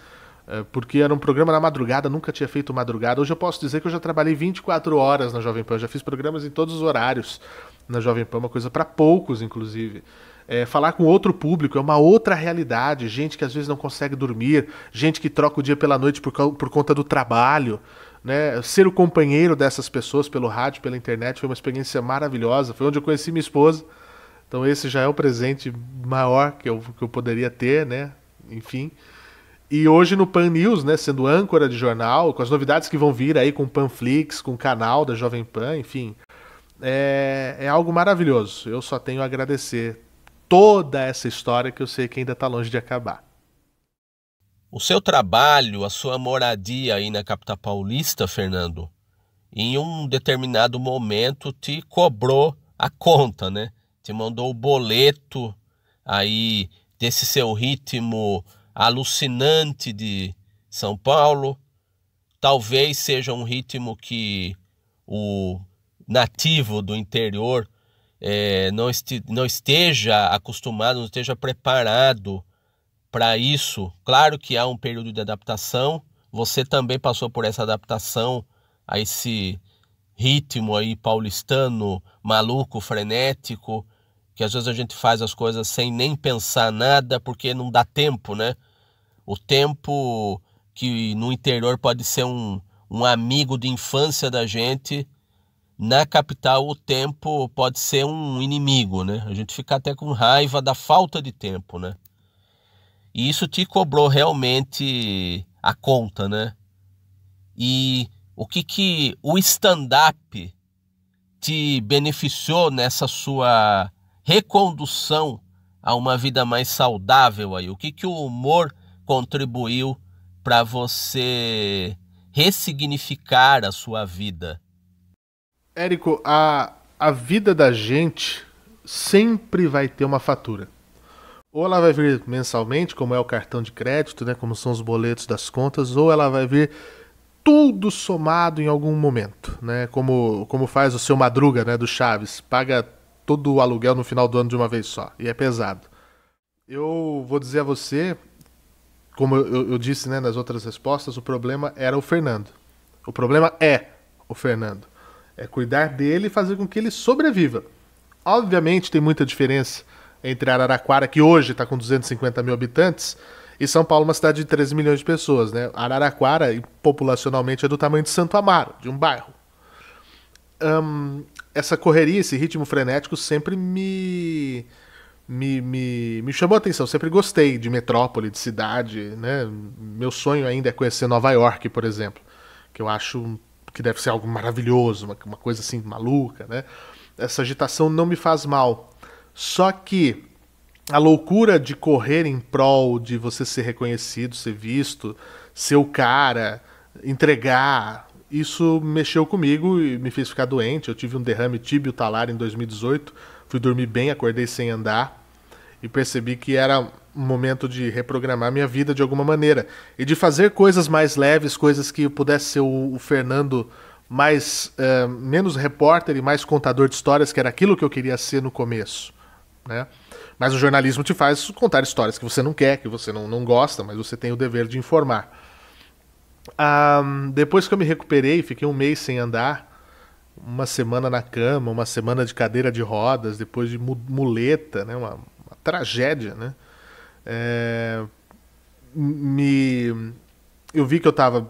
eh, porque era um programa na madrugada, nunca tinha feito madrugada. Hoje eu posso dizer que eu já trabalhei 24 horas na Jovem Pan, já fiz programas em todos os horários na Jovem Pan, uma coisa para poucos, inclusive. É, falar com outro público é uma outra realidade. Gente que às vezes não consegue dormir, gente que troca o dia pela noite por, por conta do trabalho. Né, ser o companheiro dessas pessoas pelo rádio, pela internet, foi uma experiência maravilhosa. Foi onde eu conheci minha esposa. Então esse já é o presente maior que eu, que eu poderia ter, né? Enfim. E hoje no Pan News, né, sendo âncora de jornal, com as novidades que vão vir aí com o Panflix, com o canal da Jovem Pan, enfim, é, é algo maravilhoso. Eu só tenho a agradecer toda essa história que eu sei que ainda está longe de acabar. O seu trabalho, a sua moradia aí na capital paulista, Fernando, em um determinado momento te cobrou a conta, né? te mandou o boleto aí desse seu ritmo alucinante de São Paulo. Talvez seja um ritmo que o nativo do interior é, não, este, não esteja acostumado, não esteja preparado para isso. Claro que há um período de adaptação. Você também passou por essa adaptação a esse ritmo aí paulistano, maluco, frenético que às vezes a gente faz as coisas sem nem pensar nada porque não dá tempo, né? O tempo que no interior pode ser um, um amigo de infância da gente, na capital o tempo pode ser um inimigo, né? A gente fica até com raiva da falta de tempo, né? E isso te cobrou realmente a conta, né? E o que que o stand-up te beneficiou nessa sua recondução a uma vida mais saudável aí? O que, que o humor contribuiu para você ressignificar a sua vida? Érico, a, a vida da gente sempre vai ter uma fatura. Ou ela vai vir mensalmente, como é o cartão de crédito, né, como são os boletos das contas, ou ela vai vir tudo somado em algum momento, né? Como como faz o seu Madruga, né, do Chaves, paga todo o aluguel no final do ano de uma vez só. E é pesado. Eu vou dizer a você, como eu, eu disse né, nas outras respostas, o problema era o Fernando. O problema é o Fernando. É cuidar dele e fazer com que ele sobreviva. Obviamente tem muita diferença entre Araraquara, que hoje está com 250 mil habitantes, e São Paulo, uma cidade de 13 milhões de pessoas. Né? Araraquara, populacionalmente, é do tamanho de Santo Amaro, de um bairro. Um, essa correria, esse ritmo frenético sempre me, me, me, me chamou a atenção. Sempre gostei de metrópole, de cidade. Né? Meu sonho ainda é conhecer Nova York, por exemplo, que eu acho que deve ser algo maravilhoso, uma, uma coisa assim maluca. Né? Essa agitação não me faz mal. Só que a loucura de correr em prol de você ser reconhecido, ser visto, ser o cara, entregar, isso mexeu comigo e me fez ficar doente. Eu tive um derrame tíbio talar em 2018, fui dormir bem, acordei sem andar e percebi que era um momento de reprogramar minha vida de alguma maneira e de fazer coisas mais leves, coisas que pudesse ser o, o Fernando mais uh, menos repórter e mais contador de histórias, que era aquilo que eu queria ser no começo, né? Mas o jornalismo te faz contar histórias que você não quer, que você não, não gosta, mas você tem o dever de informar. Um, depois que eu me recuperei, fiquei um mês sem andar, uma semana na cama, uma semana de cadeira de rodas, depois de muleta, né? Uma, uma tragédia, né? É, me, eu vi que eu estava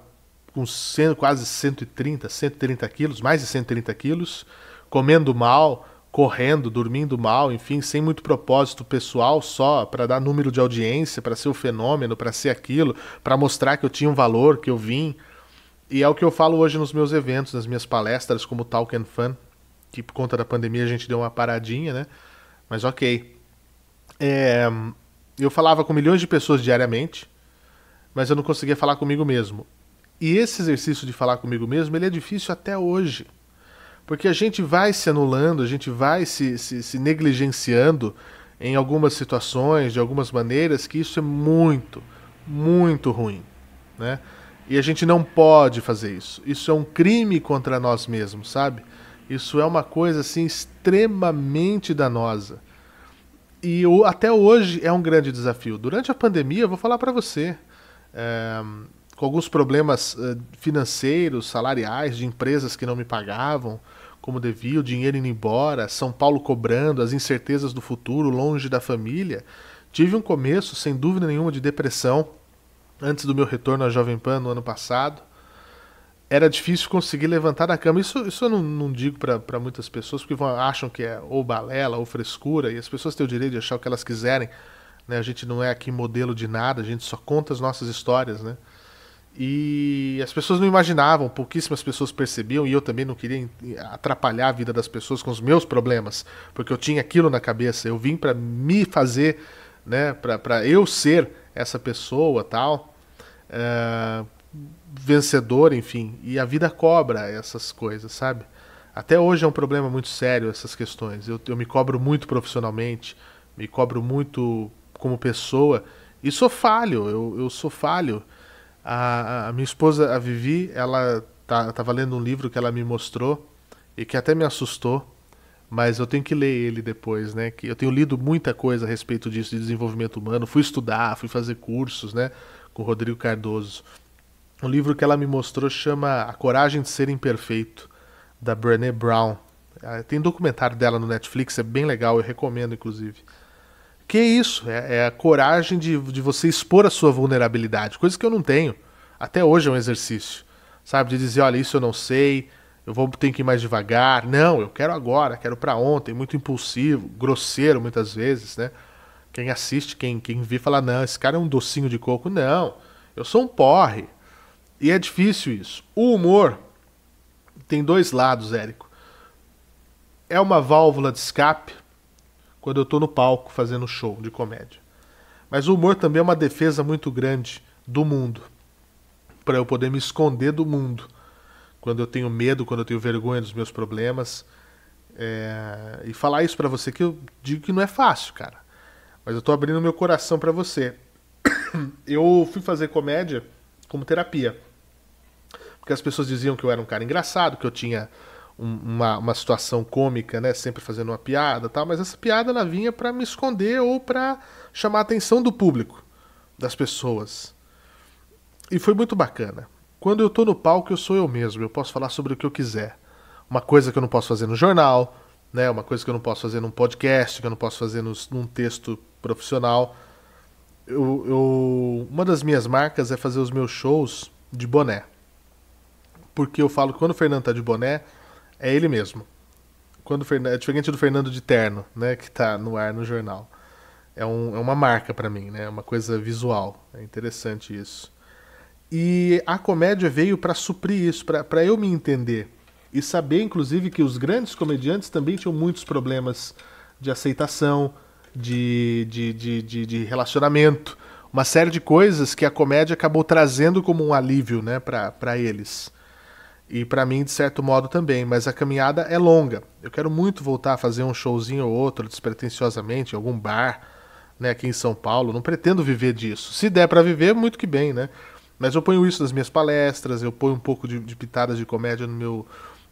com 100, quase 130, 130 quilos, mais de 130 quilos, comendo mal, correndo, dormindo mal, enfim, sem muito propósito pessoal, só para dar número de audiência, para ser o fenômeno, para ser aquilo, para mostrar que eu tinha um valor, que eu vim. E é o que eu falo hoje nos meus eventos, nas minhas palestras, como Talk and Fun, que por conta da pandemia a gente deu uma paradinha, né? Mas ok. É... eu falava com milhões de pessoas diariamente, mas eu não conseguia falar comigo mesmo. E esse exercício de falar comigo mesmo, ele é difícil até hoje. Porque a gente vai se anulando, a gente vai se, se, se negligenciando em algumas situações, de algumas maneiras, que isso é muito, muito ruim. Né? E a gente não pode fazer isso. Isso é um crime contra nós mesmos, sabe? Isso é uma coisa assim extremamente danosa. E até hoje é um grande desafio. Durante a pandemia, eu vou falar para você. É, com alguns problemas eh, financeiros, salariais, de empresas que não me pagavam como devia, o dinheiro indo embora, São Paulo cobrando, as incertezas do futuro, longe da família, tive um começo, sem dúvida nenhuma, de depressão antes do meu retorno à Jovem Pan no ano passado. Era difícil conseguir levantar da cama. Isso, isso eu não, não digo para muitas pessoas, porque vão, acham que é ou balela ou frescura, e as pessoas têm o direito de achar o que elas quiserem. Né? A gente não é aqui modelo de nada, a gente só conta as nossas histórias. Né? E as pessoas não imaginavam, pouquíssimas pessoas percebiam, e eu também não queria atrapalhar a vida das pessoas com os meus problemas, porque eu tinha aquilo na cabeça. Eu vim para me fazer, né, para eu ser essa pessoa tal, eh, vencedor, enfim. E a vida cobra essas coisas, sabe? Até hoje é um problema muito sério essas questões. Eu, eu me cobro muito profissionalmente, me cobro muito como pessoa, e sou falho, eu, eu sou falho. A, a minha esposa, a Vivi, ela tá, tava lendo um livro que ela me mostrou e que até me assustou, mas eu tenho que ler ele depois, né? Que eu tenho lido muita coisa a respeito disso de desenvolvimento humano, fui estudar, fui fazer cursos, né, com o Rodrigo Cardoso. Um livro que ela me mostrou chama A Coragem de Ser Imperfeito, da Brené Brown. Ah, tem documentário dela no Netflix, é bem legal, eu recomendo inclusive que é isso, é, é a coragem de, de você expor a sua vulnerabilidade, coisa que eu não tenho. Até hoje é um exercício, sabe? De dizer, olha, isso eu não sei, eu vou ter que ir mais devagar. Não, eu quero agora, quero para ontem, muito impulsivo, grosseiro muitas vezes, né? Quem assiste, quem, quem vê, fala, não, esse cara é um docinho de coco. Não, eu sou um porre. E é difícil isso. O humor tem dois lados, Érico. É uma válvula de escape quando eu estou no palco fazendo show de comédia. Mas o humor também é uma defesa muito grande do mundo, para eu poder me esconder do mundo. Quando eu tenho medo, quando eu tenho vergonha dos meus problemas. É... E falar isso para você que eu digo que não é fácil, cara. Mas eu estou abrindo meu coração para você. Eu fui fazer comédia como terapia. Porque as pessoas diziam que eu era um cara engraçado, que eu tinha uma, uma situação cômica, né? Sempre fazendo uma piada tal, mas essa piada ela vinha para me esconder ou para chamar a atenção do público, das pessoas. E foi muito bacana. Quando eu tô no palco, eu sou eu mesmo, eu posso falar sobre o que eu quiser. Uma coisa que eu não posso fazer no jornal, né? Uma coisa que eu não posso fazer num podcast, que eu não posso fazer nos, num texto profissional. Eu, eu, uma das minhas marcas é fazer os meus shows de boné. Porque eu falo que quando o Fernando tá de boné, é ele mesmo. Quando é diferente do Fernando de Terno, né, que está no ar no jornal. É, um, é uma marca para mim, né? É uma coisa visual. É interessante isso. E a comédia veio para suprir isso, para eu me entender e saber, inclusive, que os grandes comediantes também tinham muitos problemas de aceitação, de, de, de, de, de relacionamento, uma série de coisas que a comédia acabou trazendo como um alívio né, para eles e para mim de certo modo também, mas a caminhada é longa. Eu quero muito voltar a fazer um showzinho ou outro despretensiosamente em algum bar, né, aqui em São Paulo. Não pretendo viver disso. Se der para viver, muito que bem, né? Mas eu ponho isso nas minhas palestras, eu ponho um pouco de, de pitadas de comédia no meu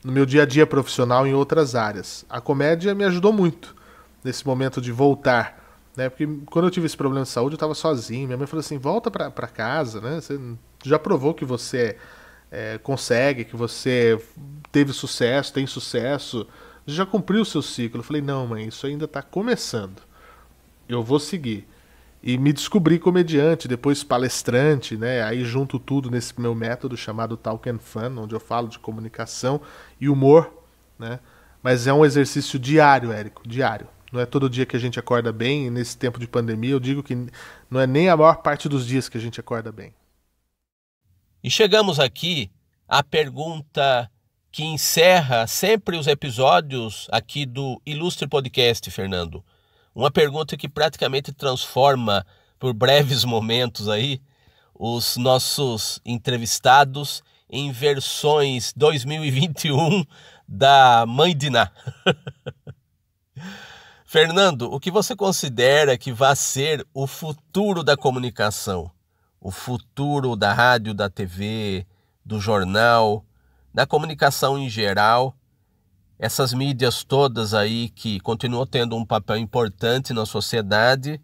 no meu dia a dia profissional em outras áreas. A comédia me ajudou muito nesse momento de voltar né? Porque quando eu tive esse problema de saúde, eu estava sozinho. Minha mãe falou assim: volta para casa, né? Você já provou que você é é, consegue, que você teve sucesso, tem sucesso, já cumpriu o seu ciclo. Eu falei, não, mãe, isso ainda está começando. Eu vou seguir. E me descobri comediante, depois palestrante, né? Aí junto tudo nesse meu método chamado Talk and Fun, onde eu falo de comunicação e humor, né? Mas é um exercício diário, Érico, diário. Não é todo dia que a gente acorda bem, e nesse tempo de pandemia eu digo que não é nem a maior parte dos dias que a gente acorda bem. E chegamos aqui à pergunta que encerra sempre os episódios aqui do Ilustre Podcast, Fernando. Uma pergunta que praticamente transforma por breves momentos aí os nossos entrevistados em versões 2021 da Mãe Diná. Fernando, o que você considera que vai ser o futuro da comunicação? o futuro da rádio, da TV, do jornal, da comunicação em geral, essas mídias todas aí que continuam tendo um papel importante na sociedade,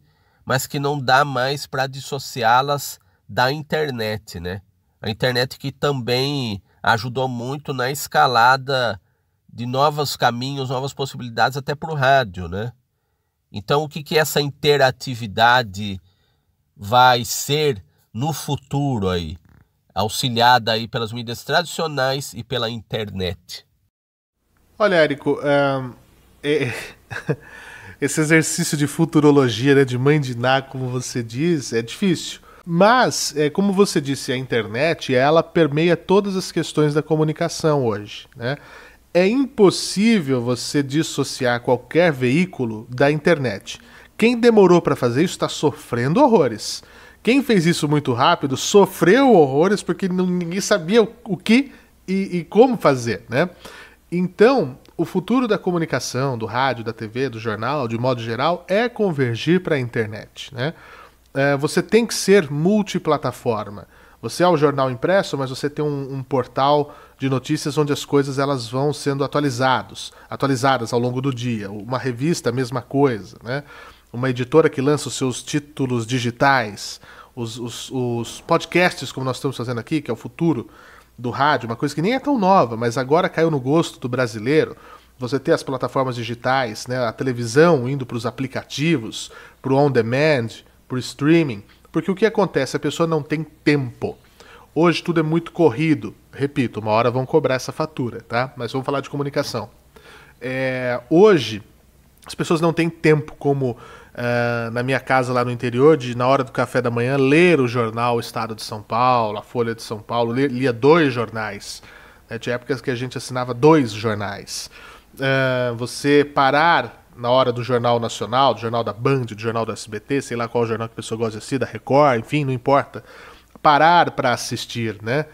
mas que não dá mais para dissociá-las da internet, né? A internet que também ajudou muito na escalada de novos caminhos, novas possibilidades até para o rádio, né? Então, o que, que essa interatividade vai ser no futuro aí, auxiliada aí pelas mídias tradicionais e pela internet? Olha, Érico, é, esse exercício de futurologia, né, de mãe de Ná, como você diz, é difícil. Mas, é, como você disse, a internet ela permeia todas as questões da comunicação hoje. Né? É impossível você dissociar qualquer veículo da internet. Quem demorou para fazer isso está sofrendo horrores. Quem fez isso muito rápido sofreu horrores porque ninguém sabia o que e, e como fazer, né? Então, o futuro da comunicação, do rádio, da TV, do jornal, de modo geral, é convergir para a internet, né? É, você tem que ser multiplataforma. Você é o jornal impresso, mas você tem um, um, portal de notícias onde as coisas elas vão sendo atualizados, atualizadas ao longo do dia. Uma revista, a mesma coisa, né? Uma editora que lança os seus títulos digitais os, os, os podcasts, como nós estamos fazendo aqui, que é o futuro do rádio, uma coisa que nem é tão nova, mas agora caiu no gosto do brasileiro. Você ter as plataformas digitais, né, a televisão indo para os aplicativos, para o on-demand, para o streaming, porque o que acontece? A pessoa não tem tempo. Hoje tudo é muito corrido. Repito, uma hora vão cobrar essa fatura, tá? Mas vamos falar de comunicação. É, hoje as pessoas não têm tempo como ah, na minha casa lá no interior, de na hora do café da manhã, ler o jornal Estado de São Paulo, a Folha de São Paulo, lia dois jornais. Né? Tinha épocas que a gente assinava dois jornais. Uh, você parar na hora do Jornal Nacional, do Jornal da Band, do Jornal do SBT, sei lá qual jornal que a pessoa gosta de assistir, da Record, enfim, não importa. Parar para assistir, né?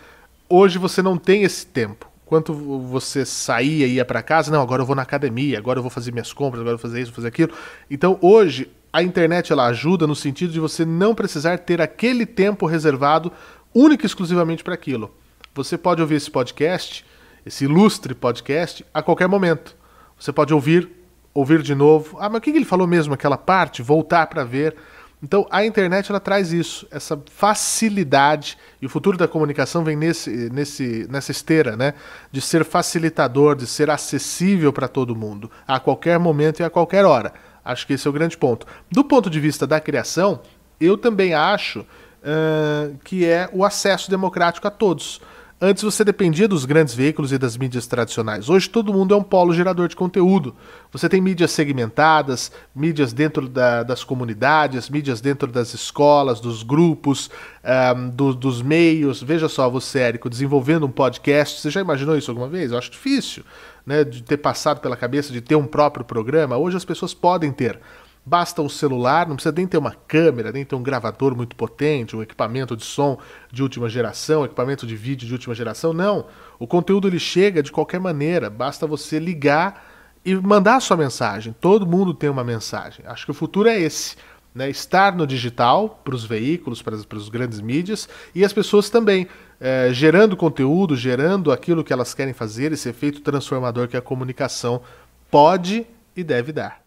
Hoje você não tem esse tempo. Quanto você saía e ia para casa, não, agora eu vou na academia, agora eu vou fazer minhas compras, agora eu vou fazer isso, vou fazer aquilo. Então, hoje, a internet ela ajuda no sentido de você não precisar ter aquele tempo reservado único e exclusivamente para aquilo. Você pode ouvir esse podcast, esse ilustre podcast, a qualquer momento. Você pode ouvir, ouvir de novo. Ah, mas o que ele falou mesmo? Aquela parte, voltar para ver. Então a internet ela traz isso, essa facilidade, e o futuro da comunicação vem nesse, nesse, nessa esteira, né? De ser facilitador, de ser acessível para todo mundo, a qualquer momento e a qualquer hora. Acho que esse é o grande ponto. Do ponto de vista da criação, eu também acho uh, que é o acesso democrático a todos. Antes você dependia dos grandes veículos e das mídias tradicionais. Hoje todo mundo é um polo gerador de conteúdo. Você tem mídias segmentadas, mídias dentro da, das comunidades, mídias dentro das escolas, dos grupos, um, ehm, do, dos meios. Veja só, você, Érico, desenvolvendo um podcast. Você já imaginou isso alguma vez? Eu acho difícil, né? De ter passado pela cabeça de ter um próprio programa. Hoje as pessoas podem ter. Basta o celular, não precisa nem ter uma câmera, nem ter um gravador muito potente, um equipamento de som de última geração, equipamento de vídeo de última geração. Não. O conteúdo ele chega de qualquer maneira, basta você ligar e mandar a sua mensagem. Todo mundo tem uma mensagem. Acho que o futuro é esse. Né, estar no digital para os veículos, para os grandes mídias e as pessoas também é, gerando conteúdo, gerando aquilo que elas querem fazer, esse efeito transformador que a comunicação pode e deve dar.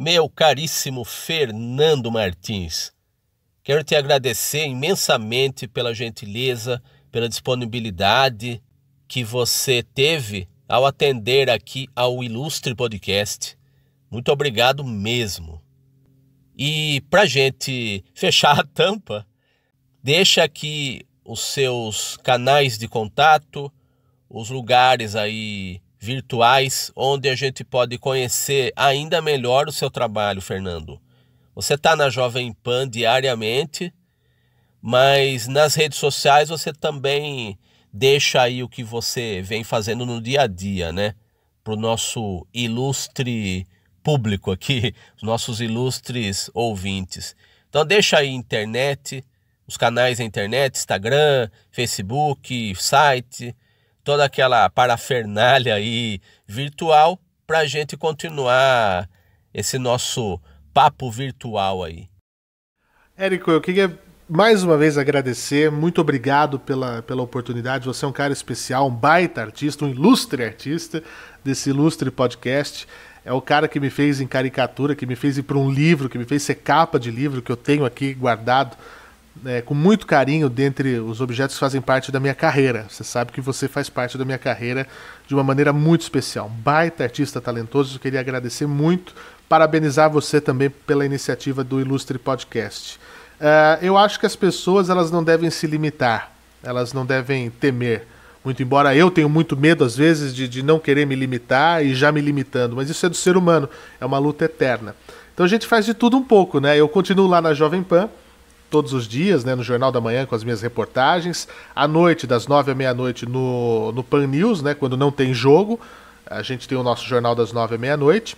Meu caríssimo Fernando Martins, quero te agradecer imensamente pela gentileza, pela disponibilidade que você teve ao atender aqui ao Ilustre Podcast. Muito obrigado mesmo. E para gente fechar a tampa, deixa aqui os seus canais de contato, os lugares aí virtuais, onde a gente pode conhecer ainda melhor o seu trabalho, Fernando. Você está na Jovem Pan diariamente, mas nas redes sociais você também deixa aí o que você vem fazendo no dia a dia, né? Para o nosso ilustre público aqui, os nossos ilustres ouvintes. Então deixa aí internet, os canais da internet, Instagram, Facebook, site, toda aquela parafernália aí virtual para a gente continuar esse nosso papo virtual aí. Érico, eu queria mais uma vez agradecer, muito obrigado pela, pela oportunidade. Você é um cara especial, um baita artista, um ilustre artista desse ilustre podcast. É o cara que me fez em caricatura, que me fez ir para um livro, que me fez ser capa de livro que eu tenho aqui guardado é, com muito carinho dentre os objetos que fazem parte da minha carreira. Você sabe que você faz parte da minha carreira de uma maneira muito especial. Baita artista talentoso, eu queria agradecer muito, parabenizar você também pela iniciativa do Ilustre Podcast. Uh, eu acho que as pessoas elas não devem se limitar, elas não devem temer. Muito embora eu tenha muito medo, às vezes, de, de não querer me limitar e já me limitando, mas isso é do ser humano, é uma luta eterna. Então a gente faz de tudo um pouco, né? Eu continuo lá na Jovem Pan, todos os dias, né, no Jornal da Manhã, com as minhas reportagens. À noite, das nove à meia-noite, no, no Pan News, né, quando não tem jogo. A gente tem o nosso Jornal das nove à meia-noite.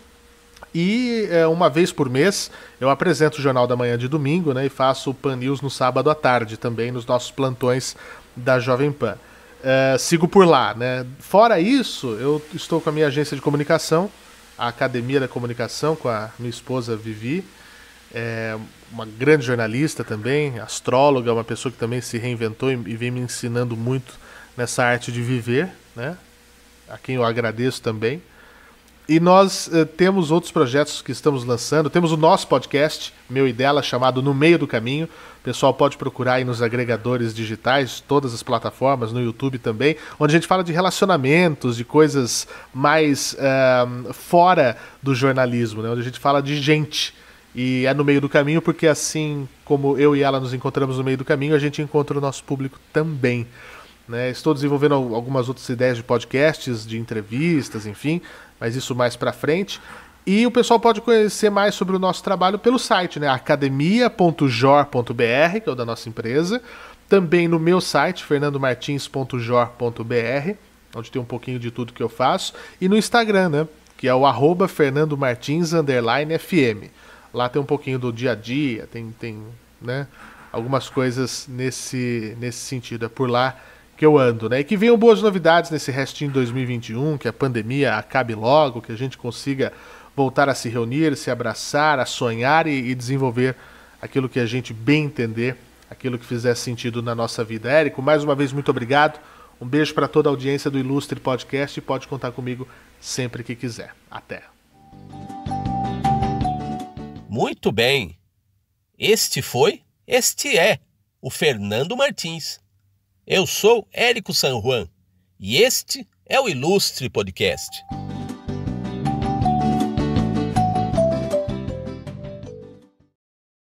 E é, uma vez por mês eu apresento o Jornal da Manhã de domingo né, e faço o Pan News no sábado à tarde também, nos nossos plantões da Jovem Pan. É, sigo por lá. Né? Fora isso, eu estou com a minha agência de comunicação, a Academia da Comunicação, com a minha esposa Vivi. É, uma grande jornalista também, astróloga, uma pessoa que também se reinventou e, e vem me ensinando muito nessa arte de viver, né? A quem eu agradeço também. E nós eh, temos outros projetos que estamos lançando. Temos o nosso podcast, meu e dela, chamado No Meio do Caminho. O pessoal pode procurar aí nos agregadores digitais, todas as plataformas, no YouTube também, onde a gente fala de relacionamentos, de coisas mais uh, fora do jornalismo, né? onde a gente fala de gente e é no meio do caminho, porque assim como eu e ela nos encontramos no meio do caminho, a gente encontra o nosso público também. Né? Estou desenvolvendo algumas outras ideias de podcasts, de entrevistas, enfim, mas isso mais para frente. E o pessoal pode conhecer mais sobre o nosso trabalho pelo site, né? academia.jor.br, que é o da nossa empresa. Também no meu site, fernandomartins.jor.br, onde tem um pouquinho de tudo que eu faço. E no Instagram, né? Que é o arroba fernandomartins__fm. Lá tem um pouquinho do dia a dia, tem, tem né, algumas coisas nesse, nesse sentido. É por lá que eu ando, né? E que venham boas novidades nesse restinho de 2021, que a pandemia acabe logo, que a gente consiga voltar a se reunir, se abraçar, a sonhar e, e desenvolver aquilo que a gente bem entender, aquilo que fizer sentido na nossa vida. Érico, mais uma vez, muito obrigado. Um beijo para toda a audiência do Ilustre Podcast e pode contar comigo sempre que quiser. Até! Muito bem. Este foi, este é o Fernando Martins. Eu sou Érico San Juan e este é o Ilustre Podcast.